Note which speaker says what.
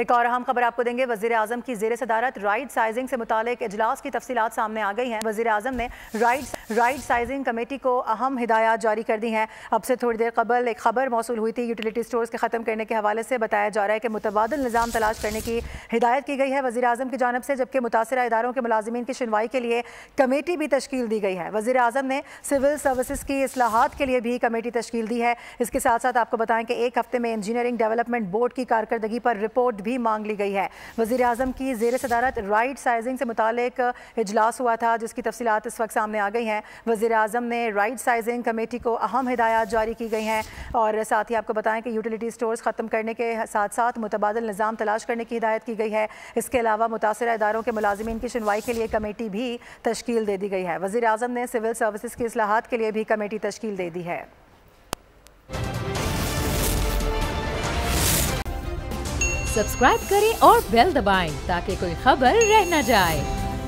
Speaker 1: एक और अहम खबर आपको देंगे वजीर आजम की जेर सदारत राइट साइजिंग से मुतक इजलास की तफसीत सामने आ गई है वजी अजम ने राइट राइट साइजिंग कमेटी को अहम हिदायत जारी कर दी हैं अब से थोड़ी देर कबल एक खबर मौसू हुई थी यूटिलिटी स्टोर्स के ख़त्म करने के हवाले से बताया जा रहा है कि मुतबाद निज़ाम तलाश करने की हिदायत की गई है वजी अजम की जानब से जबकि मुतासर इदारों के मुलाजमन की सुनवाई के लिए कमेटी भी तश्ल दी गई है वजी अजम ने सिविल सर्विसज़ की असलाहत के लिए भी कमेटी तश्ील दी है इसके साथ साथ आपको बताएं कि एक हफ्ते में इंजीनियरिंग डेवलपमेंट बोर्ड की कारकर्दगी पर रिपोर्ट भी मांग ली गई है वजी अजम की जेर सदारत राइट साइजिंग से मुतक इजलास हुआ था जिसकी तफसीत इस वक्त सामने आ गई हैं हैं वज़ी अजम ने राइट साइजिंग कमेटी को अहम हिदायत जारी की गई हैं और साथ ही आपको बताएं कि यूटिलिटी स्टोर्स ख़त्म करने के साथ साथ मुतबादल निज़ाम तलाश करने की हिदायत की गई है इसके अलावा मुतासर इदारों के मुलाजमन की सुनवाई के लिए कमेटी भी तश्कील दे दी गई है वज़ी अजम ने सिविल सर्विसज़ की असलाहत के लिए भी कमेटी तश्कील दे दी है सब्सक्राइब करें और बेल दबाएं ताकि कोई खबर रह न जाए